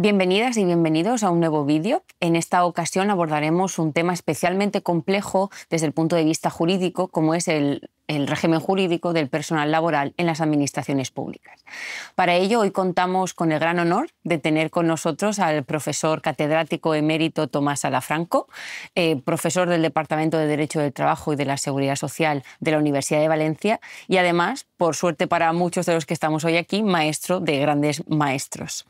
Bienvenidas y bienvenidos a un nuevo vídeo. En esta ocasión abordaremos un tema especialmente complejo desde el punto de vista jurídico, como es el, régimen jurídico del personal laboral en las administraciones públicas. Para ello, hoy contamos con el gran honor de tener con nosotros al profesor catedrático emérito Tomás Alafranco, eh, profesor del Departamento de Derecho del Trabajo y de la Seguridad Social de la Universidad de Valencia y además, por suerte para muchos de los que estamos hoy aquí, maestro de grandes maestros.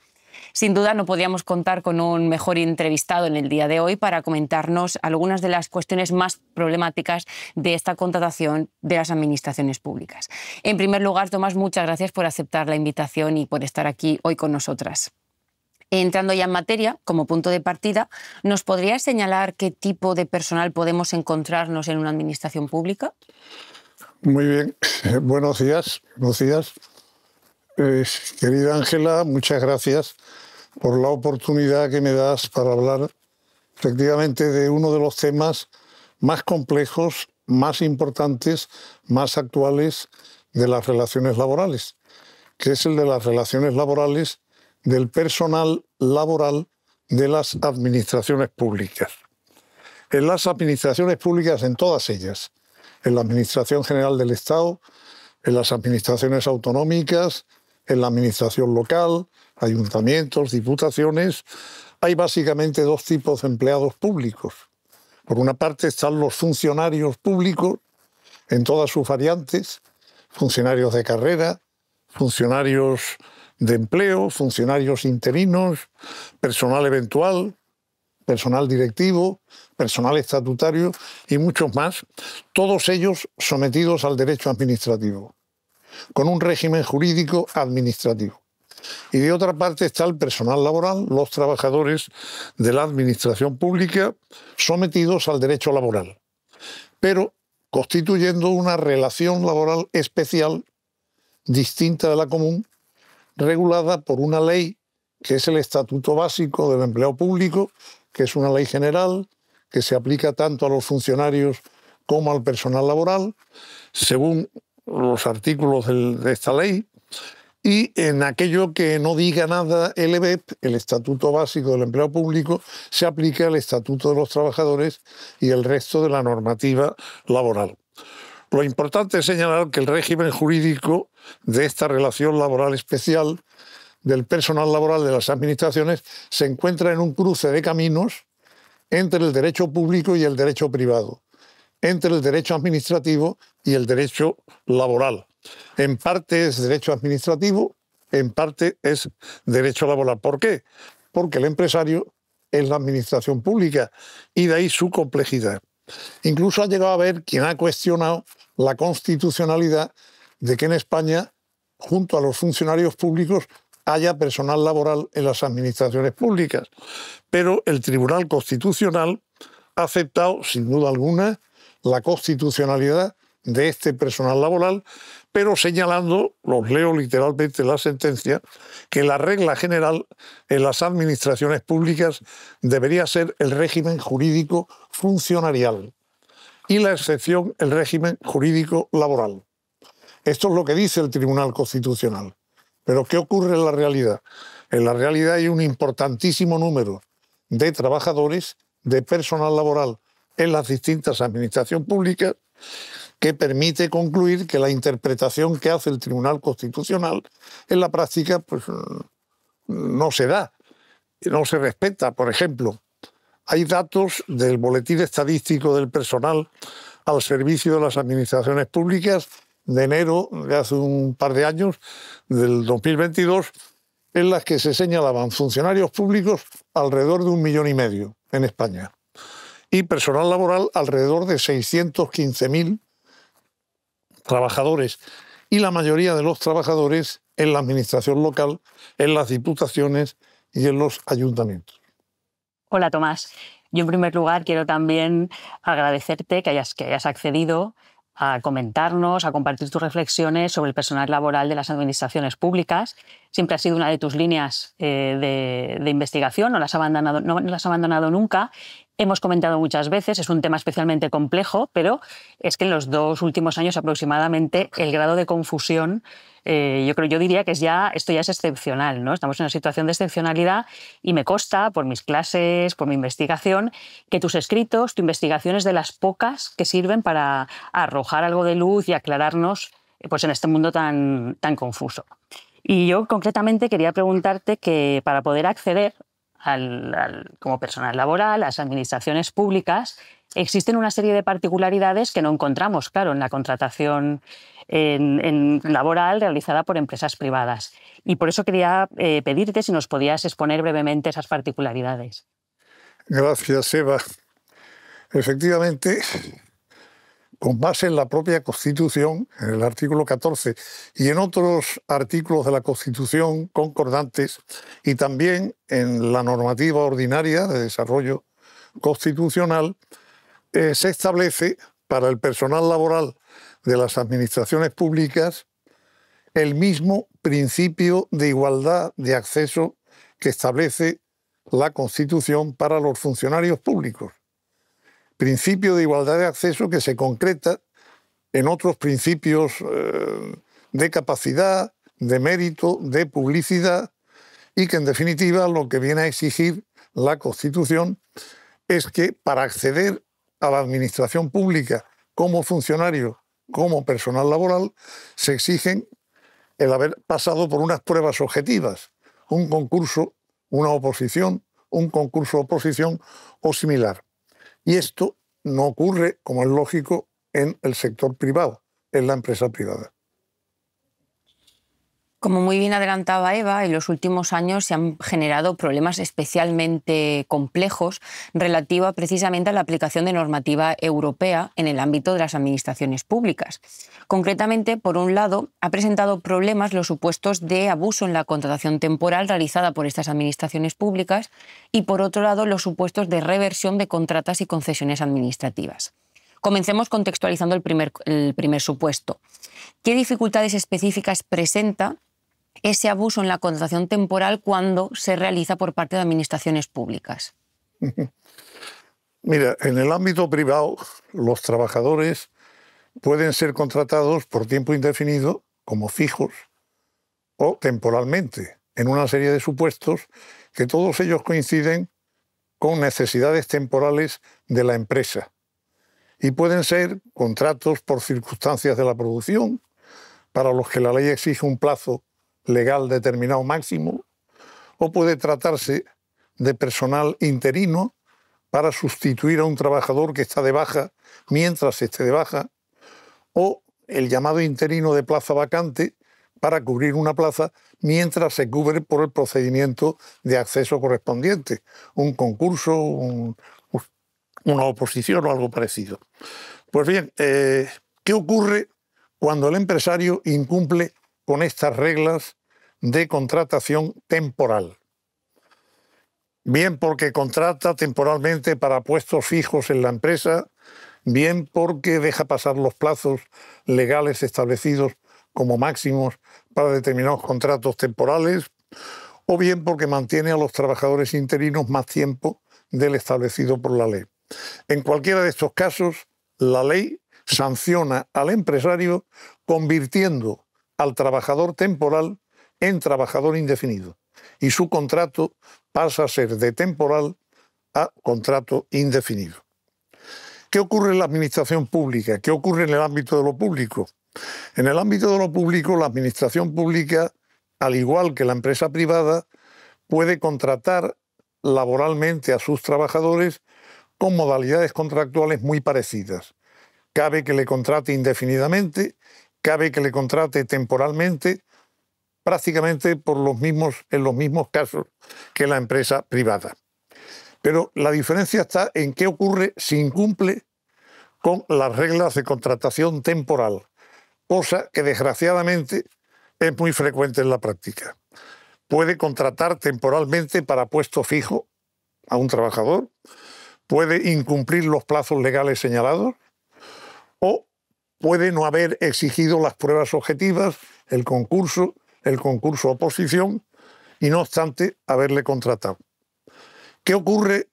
Sin duda no podríamos contar con un mejor entrevistado en el día de hoy para comentarnos algunas de las cuestiones más problemáticas de esta contratación de las administraciones públicas. En primer lugar, Tomás, muchas gracias por aceptar la invitación y por estar aquí hoy con nosotras. Entrando ya en materia, como punto de partida, ¿nos podría señalar qué tipo de personal podemos encontrarnos en una administración pública? Muy bien, buenos días, buenos días. Eh, querida Ángela, muchas gracias por la oportunidad que me das para hablar efectivamente de uno de los temas más complejos, más importantes, más actuales de las relaciones laborales, que es el de las relaciones laborales del personal laboral de las administraciones públicas. En las administraciones públicas, en todas ellas, en la Administración General del Estado, en las administraciones autonómicas, en la administración local, ayuntamientos, diputaciones, hay básicamente dos tipos de empleados públicos. Por una parte están los funcionarios públicos en todas sus variantes, funcionarios de carrera, funcionarios de empleo, funcionarios interinos, personal eventual, personal directivo, personal estatutario y muchos más, todos ellos sometidos al derecho administrativo, con un régimen jurídico administrativo y de otra parte está el personal laboral, los trabajadores de la administración pública sometidos al derecho laboral, pero constituyendo una relación laboral especial, distinta de la común, regulada por una ley que es el Estatuto Básico del Empleo Público, que es una ley general que se aplica tanto a los funcionarios como al personal laboral, según los artículos de esta ley, y en aquello que no diga nada el EBEP, el Estatuto Básico del Empleo Público, se aplica el Estatuto de los Trabajadores y el resto de la normativa laboral. Lo importante es señalar que el régimen jurídico de esta relación laboral especial del personal laboral de las administraciones se encuentra en un cruce de caminos entre el derecho público y el derecho privado, entre el derecho administrativo y el derecho laboral. En parte es derecho administrativo, en parte es derecho laboral. ¿Por qué? Porque el empresario es la administración pública y de ahí su complejidad. Incluso ha llegado a haber quien ha cuestionado la constitucionalidad de que en España, junto a los funcionarios públicos, haya personal laboral en las administraciones públicas. Pero el Tribunal Constitucional ha aceptado, sin duda alguna, la constitucionalidad de este personal laboral pero señalando, los leo literalmente la sentencia, que la regla general en las administraciones públicas debería ser el régimen jurídico funcionarial y la excepción el régimen jurídico laboral. Esto es lo que dice el Tribunal Constitucional. Pero ¿qué ocurre en la realidad? En la realidad hay un importantísimo número de trabajadores, de personal laboral en las distintas administraciones públicas que permite concluir que la interpretación que hace el Tribunal Constitucional en la práctica pues, no se da, no se respeta. Por ejemplo, hay datos del Boletín Estadístico del Personal al servicio de las administraciones públicas de enero de hace un par de años, del 2022, en las que se señalaban funcionarios públicos alrededor de un millón y medio en España y personal laboral alrededor de 615.000 trabajadores. Y la mayoría de los trabajadores en la administración local, en las diputaciones y en los ayuntamientos. Hola Tomás. Yo en primer lugar quiero también agradecerte que hayas, que accedido a comentarnos, a compartir tus reflexiones sobre el personal laboral de las administraciones públicas. Siempre ha sido una de tus líneas eh, de, investigación, no las, has abandonado, no las has abandonado nunca hemos comentado muchas veces, es un tema especialmente complejo, pero es que en los dos últimos años aproximadamente el grado de confusión, eh, yo creo, yo diría que es ya, esto ya es excepcional, ¿no? Estamos en una situación de excepcionalidad y me consta, por mis clases, por mi investigación, que tus escritos, tu investigación es de las pocas que sirven para arrojar algo de luz y aclararnos eh, pues, en este mundo tan, tan confuso. Y yo concretamente quería preguntarte que para poder acceder al, como personal laboral, las administraciones públicas, existen una serie de particularidades que no encontramos, claro, en la contratación laboral realizada por empresas privadas. Y por eso quería eh, pedirte si nos podías exponer brevemente esas particularidades. Gracias, Eva. Efectivamente, con base en la propia Constitución, en el artículo 14, y en otros artículos de la Constitución concordantes, y también en la normativa ordinaria de desarrollo constitucional, eh, se establece para el personal laboral de las administraciones públicas el mismo principio de igualdad de acceso que establece la Constitución para los funcionarios públicos principio de igualdad de acceso que se concreta en otros principios eh, de capacidad, de mérito, de publicidad y que en definitiva lo que viene a exigir la Constitución es que para acceder a la administración pública como funcionario, como personal laboral, se exigen el haber pasado por unas pruebas objetivas, un concurso, una oposición, un concurso oposición o similar. Y esto no ocurre, como es lógico, en el sector privado, en la empresa privada. Como muy bien adelantaba Eva, en los últimos años se han generado problemas especialmente complejos relativa precisamente a la aplicación de normativa europea en el ámbito de las administraciones públicas. Concretamente, por un lado, ha presentado problemas los supuestos de abuso en la contratación temporal realizada por estas administraciones públicas y, por otro lado, los supuestos de reversión de contratas y concesiones administrativas. Comencemos contextualizando el primer, el primer supuesto. ¿Qué dificultades específicas presenta ese abuso en la contratación temporal cuando se realiza por parte de administraciones públicas? Mira, en el ámbito privado, los trabajadores pueden ser contratados por tiempo indefinido, como fijos, o temporalmente, en una serie de supuestos que todos ellos coinciden con necesidades temporales de la empresa. Y pueden ser contratos por circunstancias de la producción, para los que la ley exige un plazo legal determinado máximo, o puede tratarse de personal interino para sustituir a un trabajador que está de baja mientras esté de baja, o el llamado interino de plaza vacante para cubrir una plaza mientras se cubre por el procedimiento de acceso correspondiente, un concurso, una oposición o algo parecido. Pues bien, eh, ¿qué ocurre cuando el empresario incumple con estas reglas de contratación temporal. Bien porque contrata temporalmente para puestos fijos en la empresa, bien porque deja pasar los plazos legales establecidos como máximos para determinados contratos temporales, o bien porque mantiene a los trabajadores interinos más tiempo del establecido por la ley. En cualquiera de estos casos, la ley sanciona al empresario convirtiendo al trabajador temporal en trabajador indefinido y su contrato pasa a ser de temporal a contrato indefinido. ¿Qué ocurre en la administración pública? ¿Qué ocurre en el ámbito de lo público? En el ámbito de lo público, la administración pública, al igual que la empresa privada, puede contratar laboralmente a sus trabajadores con modalidades contractuales muy parecidas. Cabe que le contrate indefinidamente, cabe que le contrate temporalmente prácticamente por los mismos, en los mismos casos que la empresa privada. Pero la diferencia está en qué ocurre si incumple con las reglas de contratación temporal, cosa que desgraciadamente es muy frecuente en la práctica. Puede contratar temporalmente para puesto fijo a un trabajador, puede incumplir los plazos legales señalados o puede no haber exigido las pruebas objetivas, el concurso, el concurso oposición y no obstante haberle contratado. ¿Qué ocurre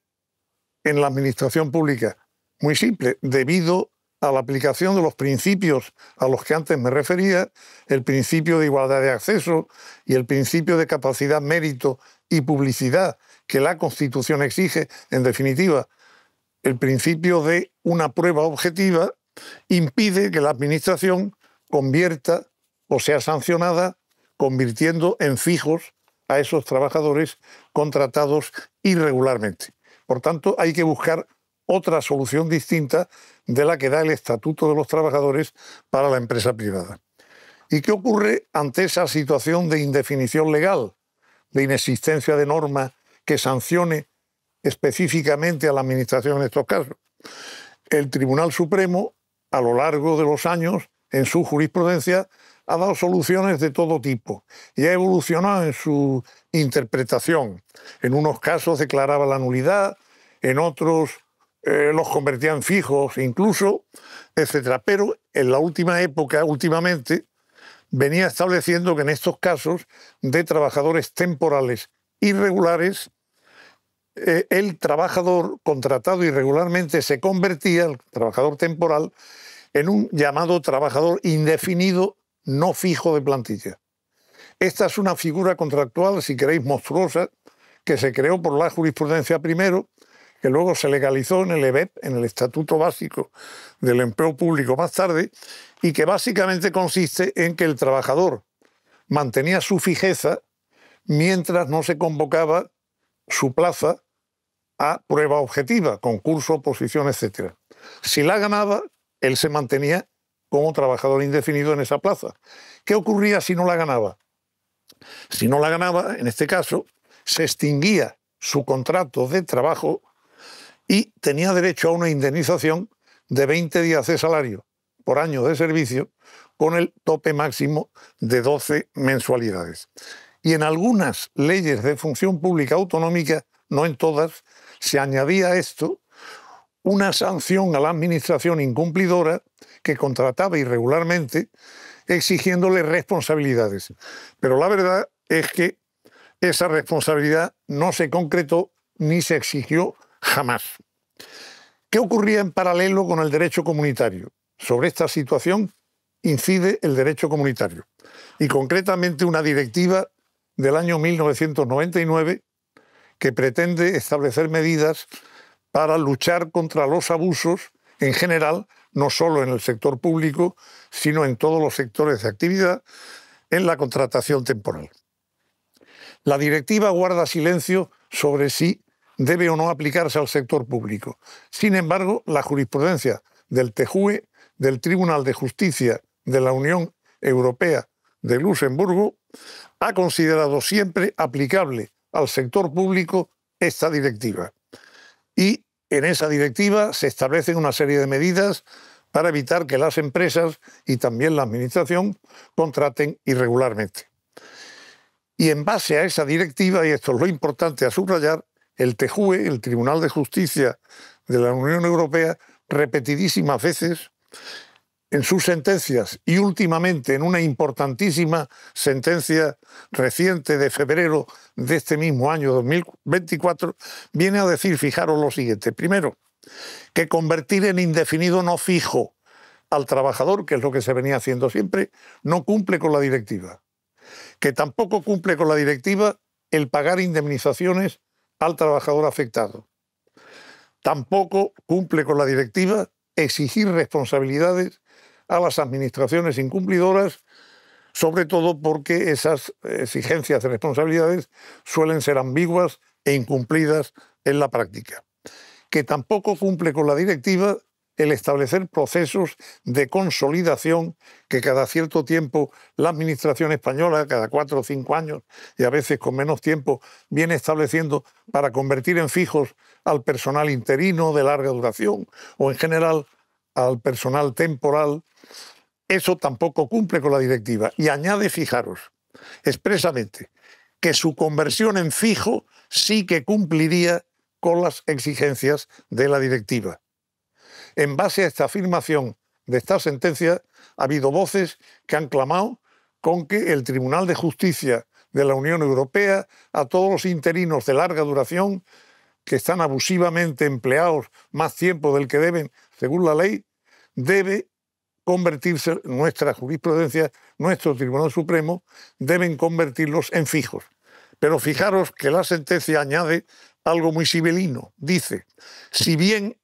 en la administración pública? Muy simple, debido a la aplicación de los principios a los que antes me refería, el principio de igualdad de acceso y el principio de capacidad, mérito y publicidad que la Constitución exige, en definitiva, el principio de una prueba objetiva impide que la Administración convierta o sea sancionada convirtiendo en fijos a esos trabajadores contratados irregularmente. Por tanto, hay que buscar otra solución distinta de la que da el Estatuto de los Trabajadores para la empresa privada. ¿Y qué ocurre ante esa situación de indefinición legal, de inexistencia de norma que sancione específicamente a la Administración en estos casos? El Tribunal Supremo, a lo largo de los años, en su jurisprudencia, ha dado soluciones de todo tipo y ha evolucionado en su interpretación. En unos casos declaraba la nulidad, en otros eh, los convertían fijos incluso, etc. Pero en la última época, últimamente, venía estableciendo que en estos casos de trabajadores temporales irregulares, eh, el trabajador contratado irregularmente se convertía, el trabajador temporal, en un llamado trabajador indefinido no fijo de plantilla. Esta es una figura contractual, si queréis, monstruosa, que se creó por la jurisprudencia primero, que luego se legalizó en el EBEP, en el Estatuto Básico del Empleo Público más tarde, y que básicamente consiste en que el trabajador mantenía su fijeza mientras no se convocaba su plaza a prueba objetiva, concurso, oposición, etc. Si la ganaba, él se mantenía como trabajador indefinido en esa plaza. ¿Qué ocurría si no la ganaba? Si no la ganaba, en este caso, se extinguía su contrato de trabajo y tenía derecho a una indemnización de 20 días de salario por año de servicio con el tope máximo de 12 mensualidades. Y en algunas leyes de función pública autonómica, no en todas, se añadía esto una sanción a la administración incumplidora que contrataba irregularmente exigiéndole responsabilidades. Pero la verdad es que esa responsabilidad no se concretó ni se exigió jamás. ¿Qué ocurría en paralelo con el derecho comunitario? Sobre esta situación incide el derecho comunitario y concretamente una directiva del año 1999 que pretende establecer medidas para luchar contra los abusos en general, no solo en el sector público, sino en todos los sectores de actividad, en la contratación temporal. La directiva guarda silencio sobre si debe o no aplicarse al sector público. Sin embargo, la jurisprudencia del TEJUE, del Tribunal de Justicia de la Unión Europea de Luxemburgo, ha considerado siempre aplicable al sector público esta directiva y en esa directiva se establecen una serie de medidas para evitar que las empresas y también la Administración contraten irregularmente. Y en base a esa directiva, y esto es lo importante a subrayar, el TEJUE, el Tribunal de Justicia de la Unión Europea, repetidísimas veces en sus sentencias y últimamente en una importantísima sentencia reciente de febrero de este mismo año 2024, viene a decir, fijaros lo siguiente. Primero, que convertir en indefinido no fijo al trabajador, que es lo que se venía haciendo siempre, no cumple con la directiva. Que tampoco cumple con la directiva el pagar indemnizaciones al trabajador afectado. Tampoco cumple con la directiva exigir responsabilidades a las administraciones incumplidoras, sobre todo porque esas exigencias de responsabilidades suelen ser ambiguas e incumplidas en la práctica. Que tampoco cumple con la directiva el establecer procesos de consolidación que cada cierto tiempo la Administración española, cada cuatro o cinco años y a veces con menos tiempo, viene estableciendo para convertir en fijos al personal interino de larga duración o en general al personal temporal, eso tampoco cumple con la directiva. Y añade, fijaros, expresamente, que su conversión en fijo sí que cumpliría con las exigencias de la directiva. En base a esta afirmación de esta sentencia, ha habido voces que han clamado con que el Tribunal de Justicia de la Unión Europea a todos los interinos de larga duración que están abusivamente empleados más tiempo del que deben, según la ley, debe convertirse, nuestra jurisprudencia, nuestro Tribunal Supremo, deben convertirlos en fijos. Pero fijaros que la sentencia añade algo muy sibelino. Dice, si bien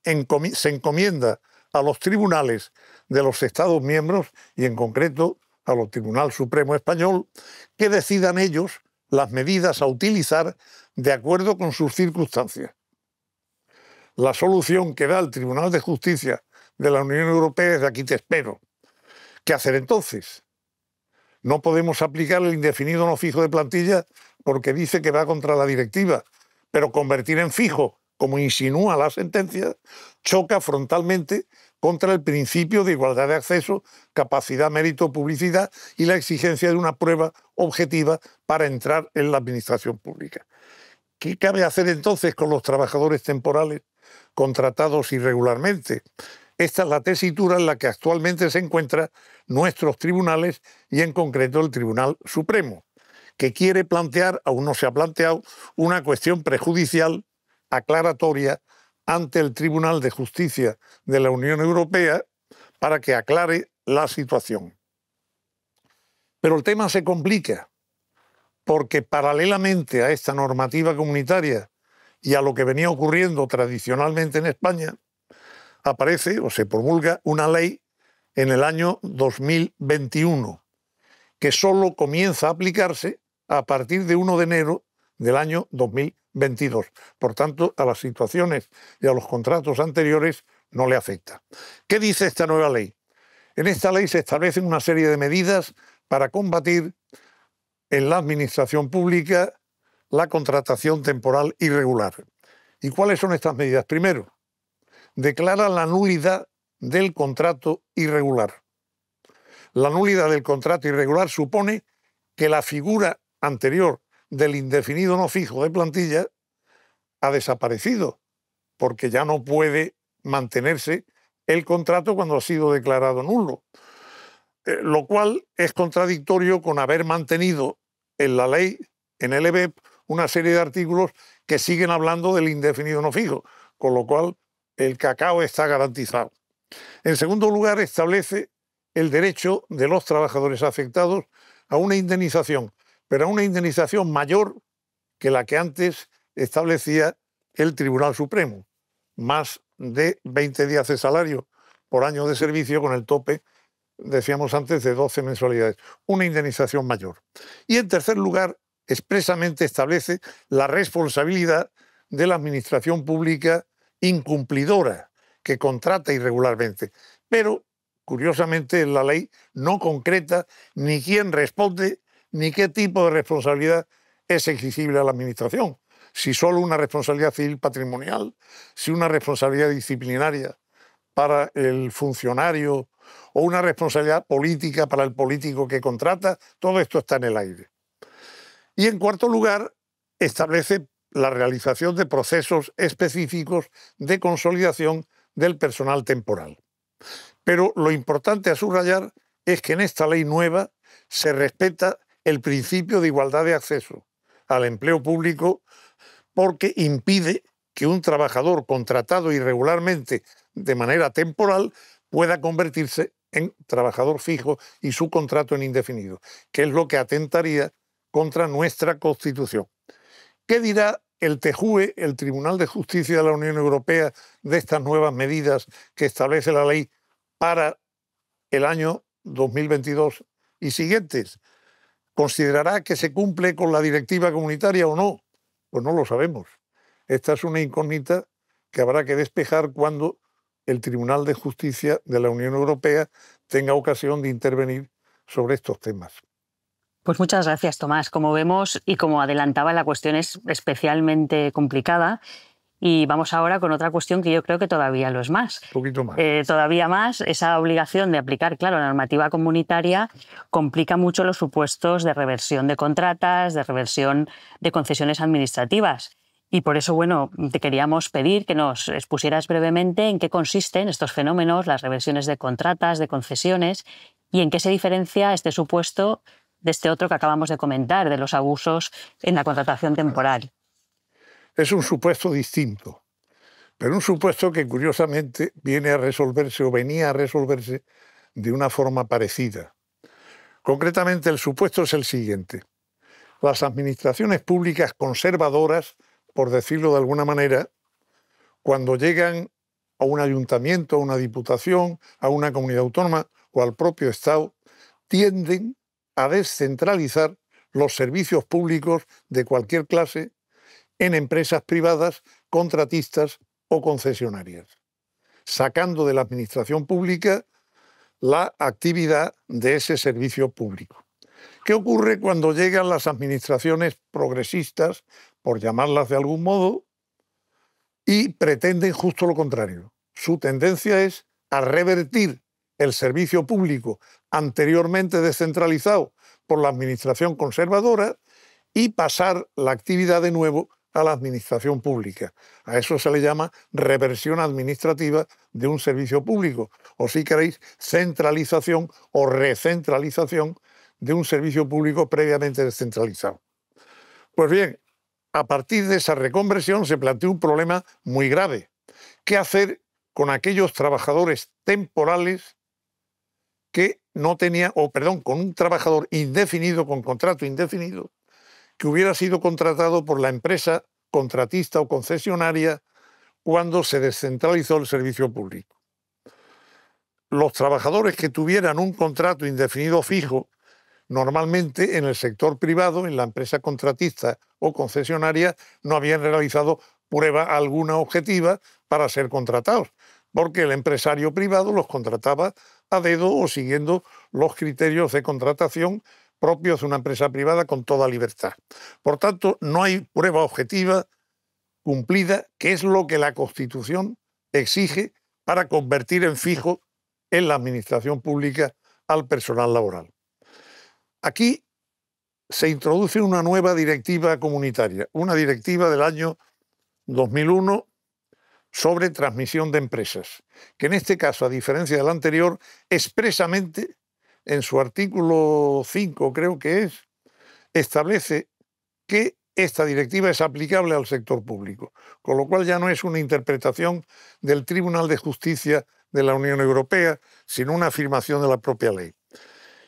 se encomienda a los tribunales de los Estados miembros, y en concreto a los Tribunal Supremo Español, que decidan ellos las medidas a utilizar de acuerdo con sus circunstancias. La solución que da el Tribunal de Justicia de la Unión Europea es de aquí te espero. ¿Qué hacer entonces? No podemos aplicar el indefinido no fijo de plantilla porque dice que va contra la directiva, pero convertir en fijo, como insinúa la sentencia, choca frontalmente contra el principio de igualdad de acceso, capacidad, mérito, publicidad y la exigencia de una prueba objetiva para entrar en la administración pública. ¿Qué cabe hacer entonces con los trabajadores temporales contratados irregularmente? Esta es la tesitura en la que actualmente se encuentran nuestros tribunales y en concreto el Tribunal Supremo, que quiere plantear, aún no se ha planteado, una cuestión prejudicial, aclaratoria, ante el Tribunal de Justicia de la Unión Europea para que aclare la situación. Pero el tema se complica, porque paralelamente a esta normativa comunitaria y a lo que venía ocurriendo tradicionalmente en España, aparece o se promulga una ley en el año 2021, que solo comienza a aplicarse a partir de 1 de enero del año 2022. Por tanto, a las situaciones y a los contratos anteriores no le afecta. ¿Qué dice esta nueva ley? En esta ley se establecen una serie de medidas para combatir en la administración pública la contratación temporal irregular. ¿Y cuáles son estas medidas? Primero, declara la nulidad del contrato irregular. La nulidad del contrato irregular supone que la figura anterior del indefinido no fijo de plantilla ha desaparecido, porque ya no puede mantenerse el contrato cuando ha sido declarado nulo. Eh, lo cual es contradictorio con haber mantenido en la ley, en el EBEP, una serie de artículos que siguen hablando del indefinido no fijo, con lo cual el cacao está garantizado. En segundo lugar, establece el derecho de los trabajadores afectados a una indemnización pero a una indemnización mayor que la que antes establecía el Tribunal Supremo, más de 20 días de salario por año de servicio con el tope, decíamos antes, de 12 mensualidades, una indemnización mayor. Y en tercer lugar, expresamente establece la responsabilidad de la administración pública incumplidora que contrata irregularmente. Pero, curiosamente, la ley no concreta ni quién responde ni qué tipo de responsabilidad es exigible a la Administración. Si solo una responsabilidad civil patrimonial, si una responsabilidad disciplinaria para el funcionario o una responsabilidad política para el político que contrata, todo esto está en el aire. Y en cuarto lugar, establece la realización de procesos específicos de consolidación del personal temporal. Pero lo importante a subrayar es que en esta ley nueva se respeta el principio de igualdad de acceso al empleo público porque impide que un trabajador contratado irregularmente de manera temporal pueda convertirse en trabajador fijo y su contrato en indefinido, que es lo que atentaría contra nuestra Constitución. ¿Qué dirá el TEJUE, el Tribunal de Justicia de la Unión Europea, de estas nuevas medidas que establece la ley para el año 2022 y siguientes? considerará que se cumple con la directiva comunitaria o no. Pues no lo sabemos. Esta es una incógnita que habrá que despejar cuando el Tribunal de Justicia de la Unión Europea tenga ocasión de intervenir sobre estos temas. Pues muchas gracias, Tomás. Como vemos y como adelantaba, la cuestión es especialmente complicada y vamos ahora con otra cuestión que yo creo que todavía lo es más. Un poquito más. Eh, todavía más, esa obligación de aplicar, claro, la normativa comunitaria complica mucho los supuestos de reversión de contratas, de reversión de concesiones administrativas. Y por eso, bueno, te queríamos pedir que nos expusieras brevemente en qué consisten estos fenómenos, las reversiones de contratas, de concesiones, y en qué se diferencia este supuesto de este otro que acabamos de comentar, de los abusos en la contratación temporal es un supuesto distinto, pero un supuesto que curiosamente viene a resolverse o venía a resolverse de una forma parecida. Concretamente el supuesto es el siguiente. Las administraciones públicas conservadoras, por decirlo de alguna manera, cuando llegan a un ayuntamiento, a una diputación, a una comunidad autónoma o al propio Estado, tienden a descentralizar los servicios públicos de cualquier clase en empresas privadas, contratistas o concesionarias, sacando de la administración pública la actividad de ese servicio público. ¿Qué ocurre cuando llegan las administraciones progresistas, por llamarlas de algún modo, y pretenden justo lo contrario? Su tendencia es a revertir el servicio público anteriormente descentralizado por la administración conservadora y pasar la actividad de nuevo a la administración pública. A eso se le llama reversión administrativa de un servicio público, o si queréis, centralización o recentralización de un servicio público previamente descentralizado. Pues bien, a partir de esa reconversión se planteó un problema muy grave. ¿Qué hacer con aquellos trabajadores temporales que no tenía, o perdón, con un trabajador indefinido, con contrato indefinido, que hubiera sido contratado por la empresa contratista o concesionaria cuando se descentralizó el servicio público. Los trabajadores que tuvieran un contrato indefinido fijo, normalmente en el sector privado, en la empresa contratista o concesionaria, no habían realizado prueba alguna objetiva para ser contratados, porque el empresario privado los contrataba a dedo o siguiendo los criterios de contratación propios de una empresa privada con toda libertad. Por tanto, no hay prueba objetiva cumplida, que es lo que la Constitución exige para convertir en fijo en la administración pública al personal laboral. Aquí se introduce una nueva directiva comunitaria, una directiva del año 2001 sobre transmisión de empresas, que en este caso, a diferencia de la anterior, expresamente en su artículo 5 creo que es, establece que esta directiva es aplicable al sector público, con lo cual ya no es una interpretación del Tribunal de Justicia de la Unión Europea, sino una afirmación de la propia ley.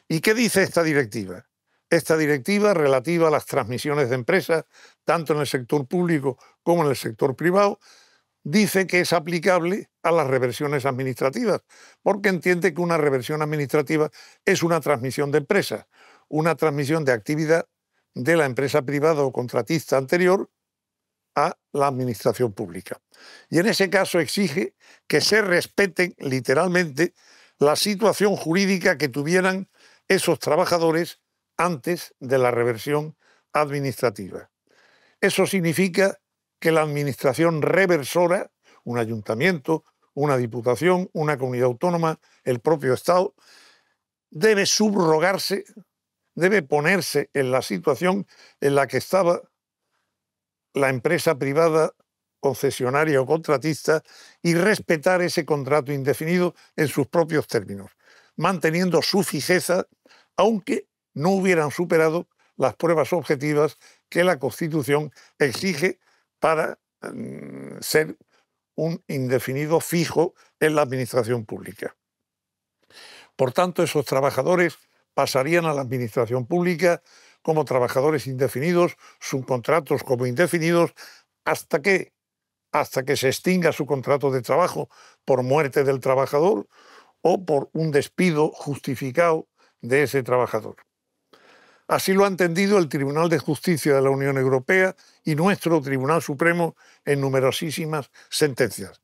¿Y qué dice esta directiva? Esta directiva relativa a las transmisiones de empresas, tanto en el sector público como en el sector privado, dice que es aplicable a las reversiones administrativas, porque entiende que una reversión administrativa es una transmisión de empresa, una transmisión de actividad de la empresa privada o contratista anterior a la administración pública. Y en ese caso exige que se respeten literalmente la situación jurídica que tuvieran esos trabajadores antes de la reversión administrativa. Eso significa que la administración reversora, un ayuntamiento, una diputación, una comunidad autónoma, el propio Estado, debe subrogarse, debe ponerse en la situación en la que estaba la empresa privada concesionaria o contratista y respetar ese contrato indefinido en sus propios términos, manteniendo su fijeza, aunque no hubieran superado las pruebas objetivas que la Constitución exige para mm, ser un indefinido fijo en la administración pública. Por tanto, esos trabajadores pasarían a la administración pública como trabajadores indefinidos, contratos como indefinidos, hasta que hasta que se extinga su contrato de trabajo por muerte del trabajador o por un despido justificado de ese trabajador. Así lo ha entendido el Tribunal de Justicia de la Unión Europea y nuestro Tribunal Supremo en numerosísimas sentencias.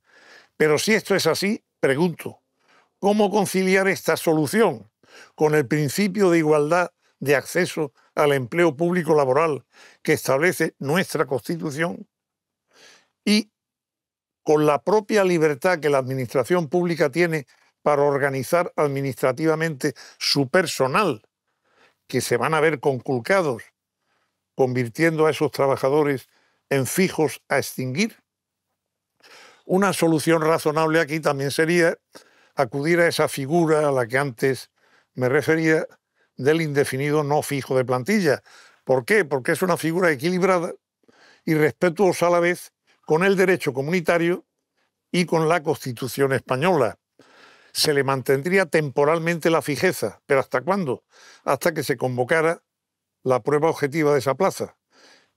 Pero si esto es así, pregunto, ¿cómo conciliar esta solución con el principio de igualdad de acceso al empleo público laboral que establece nuestra Constitución y con la propia libertad que la Administración Pública tiene para organizar administrativamente su personal que se van a ver conculcados, convirtiendo a esos trabajadores en fijos a extinguir? Una solución razonable aquí también sería acudir a esa figura a la que antes me refería del indefinido no fijo de plantilla. ¿Por qué? Porque es una figura equilibrada y respetuosa a la vez con el derecho comunitario y con la Constitución española se le mantendría temporalmente la fijeza. ¿Pero hasta cuándo? Hasta que se convocara la prueba objetiva de esa plaza.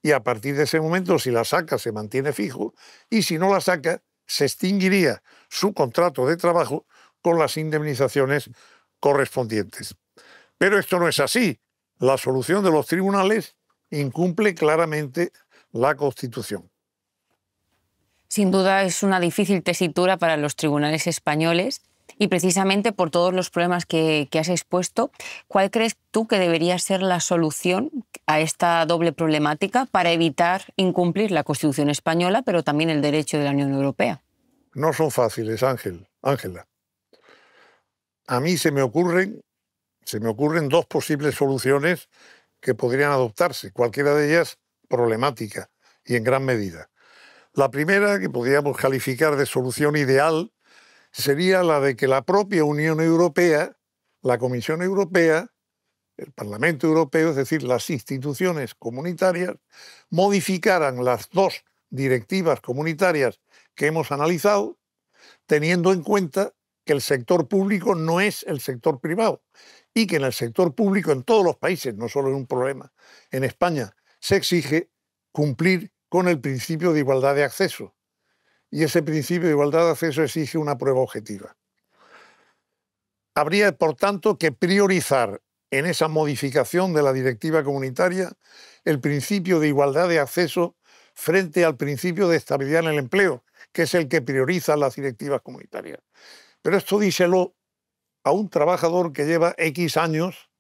Y a partir de ese momento, si la saca, se mantiene fijo, y si no la saca, se extinguiría su contrato de trabajo con las indemnizaciones correspondientes. Pero esto no es así. La solución de los tribunales incumple claramente la Constitución. Sin duda es una difícil tesitura para los tribunales españoles y precisamente por todos los problemas que, has expuesto, ¿cuál crees tú que debería ser la solución a esta doble problemática para evitar incumplir la Constitución española, pero también el derecho de la Unión Europea? No son fáciles, Ángel, Ángela. A mí se me ocurren, se me ocurren dos posibles soluciones que podrían adoptarse, cualquiera de ellas problemática y en gran medida. La primera, que podríamos calificar de solución ideal, sería la de que la propia Unión Europea, la Comisión Europea, el Parlamento Europeo, es decir, las instituciones comunitarias, modificaran las dos directivas comunitarias que hemos analizado, teniendo en cuenta que el sector público no es el sector privado y que en el sector público, en todos los países, no solo es un problema, en España se exige cumplir con el principio de igualdad de acceso y ese principio de igualdad de acceso exige una prueba objetiva. Habría, por tanto, que priorizar en esa modificación de la directiva comunitaria el principio de igualdad de acceso frente al principio de estabilidad en el empleo, que es el que prioriza las directivas comunitarias. Pero esto díselo a un trabajador que lleva X años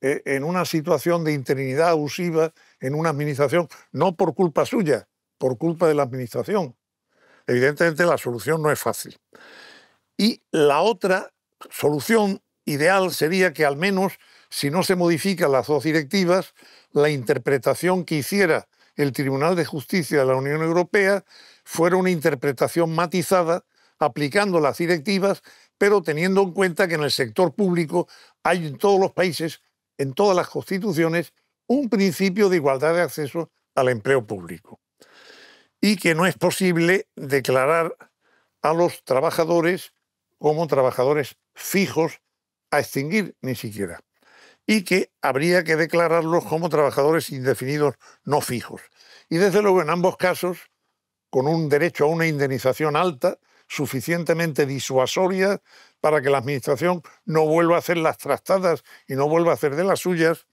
eh, en una situación de interinidad abusiva en una administración, no por culpa suya, por culpa de la administración. Evidentemente la solución no es fácil. Y la otra solución ideal sería que al menos, si no se modifican las dos directivas, la interpretación que hiciera el Tribunal de Justicia de la Unión Europea fuera una interpretación matizada, aplicando las directivas, pero teniendo en cuenta que en el sector público hay en todos los países, en todas las constituciones, un principio de igualdad de acceso al empleo público y que no es posible declarar a los trabajadores como trabajadores fijos a extinguir ni siquiera, y que habría que declararlos como trabajadores indefinidos no fijos. Y desde luego en ambos casos, con un derecho a una indemnización alta, suficientemente disuasoria para que la Administración no vuelva a hacer las trastadas y no vuelva a hacer de las suyas,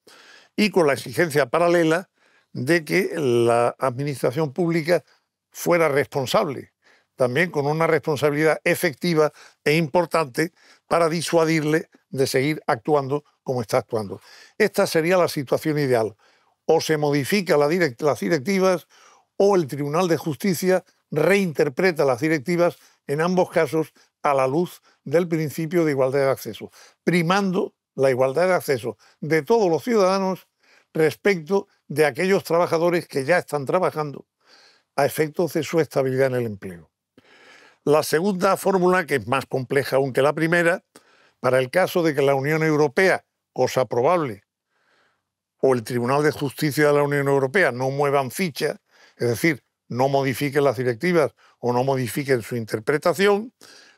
y con la exigencia paralela de que la Administración pública fuera responsable, también con una responsabilidad efectiva e importante para disuadirle de seguir actuando como está actuando. Esta sería la situación ideal. O se modifica la las directivas o el Tribunal de Justicia reinterpreta las directivas en ambos casos a la luz del principio de igualdad de acceso, primando la igualdad de acceso de todos los ciudadanos respecto de aquellos trabajadores que ya están trabajando a efectos de su estabilidad en el empleo. La segunda fórmula, que es más compleja aún que la primera, para el caso de que la Unión Europea, cosa probable, o el Tribunal de Justicia de la Unión Europea no muevan ficha, es decir, no modifiquen las directivas o no modifiquen su interpretación,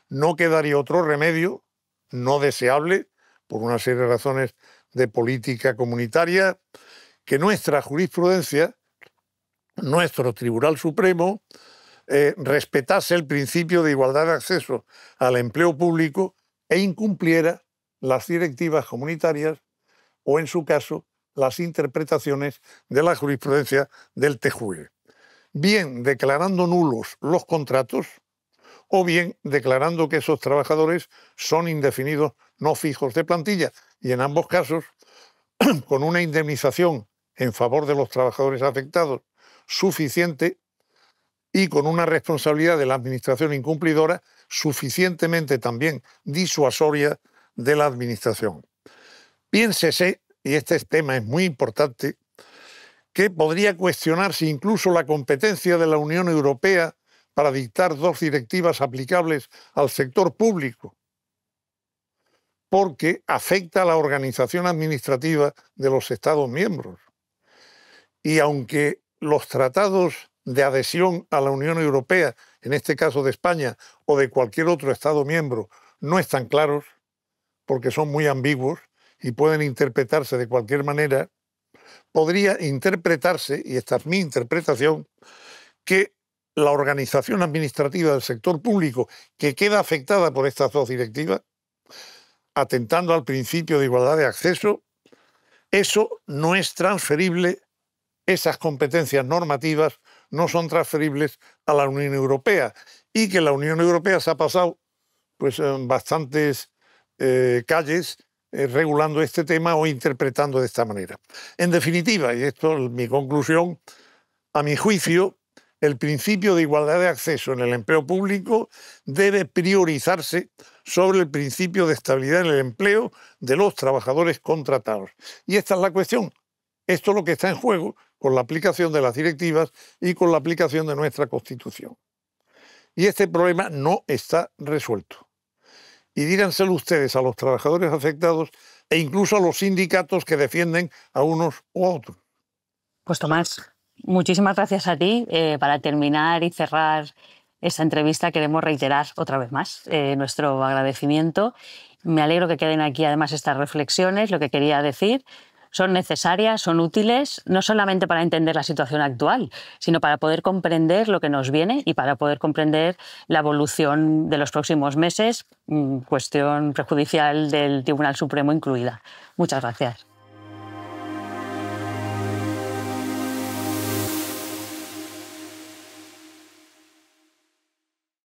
no quedaría otro remedio no deseable, por una serie de razones de política comunitaria, que nuestra jurisprudencia nuestro Tribunal Supremo eh, respetase el principio de igualdad de acceso al empleo público e incumpliera las directivas comunitarias o, en su caso, las interpretaciones de la jurisprudencia del TJUE, bien declarando nulos los contratos o bien declarando que esos trabajadores son indefinidos no fijos de plantilla y en ambos casos con una indemnización en favor de los trabajadores afectados suficiente y con una responsabilidad de la administración incumplidora suficientemente también disuasoria de la administración. Piénsese, y este tema es muy importante, que podría cuestionarse incluso la competencia de la Unión Europea para dictar dos directivas aplicables al sector público, porque afecta a la organización administrativa de los Estados miembros. Y aunque los tratados de adhesión a la Unión Europea, en este caso de España o de cualquier otro Estado miembro, no están claros, porque son muy ambiguos y pueden interpretarse de cualquier manera, podría interpretarse, y esta es mi interpretación, que la organización administrativa del sector público que queda afectada por estas dos directivas, atentando al principio de igualdad de acceso, eso no es transferible esas competencias normativas no son transferibles a la Unión Europea y que la Unión Europea se ha pasado pues, en bastantes eh, calles eh, regulando este tema o interpretando de esta manera. En definitiva, y esto es mi conclusión, a mi juicio, el principio de igualdad de acceso en el empleo público debe priorizarse sobre el principio de estabilidad en el empleo de los trabajadores contratados. Y esta es la cuestión. Esto es lo que está en juego con la aplicación de las directivas y con la aplicación de nuestra Constitución. Y este problema no está resuelto. Y díganselo ustedes a los trabajadores afectados e incluso a los sindicatos que defienden a unos u a otros. Pues Tomás, muchísimas gracias a ti. Eh, para terminar y cerrar esta entrevista queremos reiterar otra vez más eh, nuestro agradecimiento. Me alegro que queden aquí además estas reflexiones, lo que quería decir, son necesarias, son útiles, no solamente para entender la situación actual, sino para poder comprender lo que nos viene y para poder comprender la evolución de los próximos meses, mm, cuestión prejudicial del Tribunal Supremo incluida. Muchas gracias.